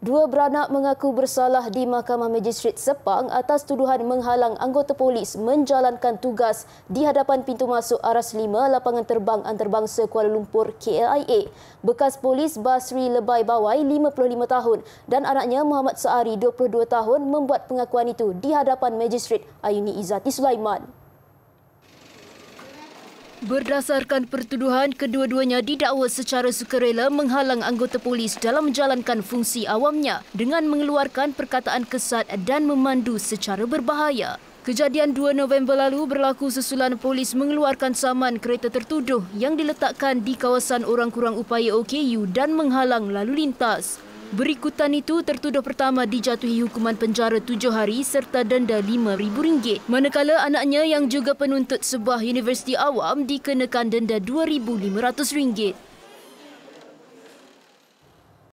Dua beranak mengaku bersalah di Mahkamah Magistrat Sepang atas tuduhan menghalang anggota polis menjalankan tugas di hadapan pintu masuk Aras lima Lapangan Terbang Antarabangsa Kuala Lumpur KLIA. Bekas polis Basri Lebai Bawai 55 tahun dan anaknya Muhammad Saari 22 tahun membuat pengakuan itu di hadapan Magistrat Ayuni Izzati Sulaiman. Berdasarkan pertuduhan, kedua-duanya didakwa secara sukarela menghalang anggota polis dalam menjalankan fungsi awamnya dengan mengeluarkan perkataan kesat dan memandu secara berbahaya. Kejadian 2 November lalu berlaku susulan polis mengeluarkan saman kereta tertuduh yang diletakkan di kawasan orang kurang upaya OKU dan menghalang lalu lintas. Berikutan itu, tertuduh pertama dijatuhi hukuman penjara tujuh hari serta denda rm ringgit. Manakala anaknya yang juga penuntut sebuah universiti awam dikenakan denda rm ringgit.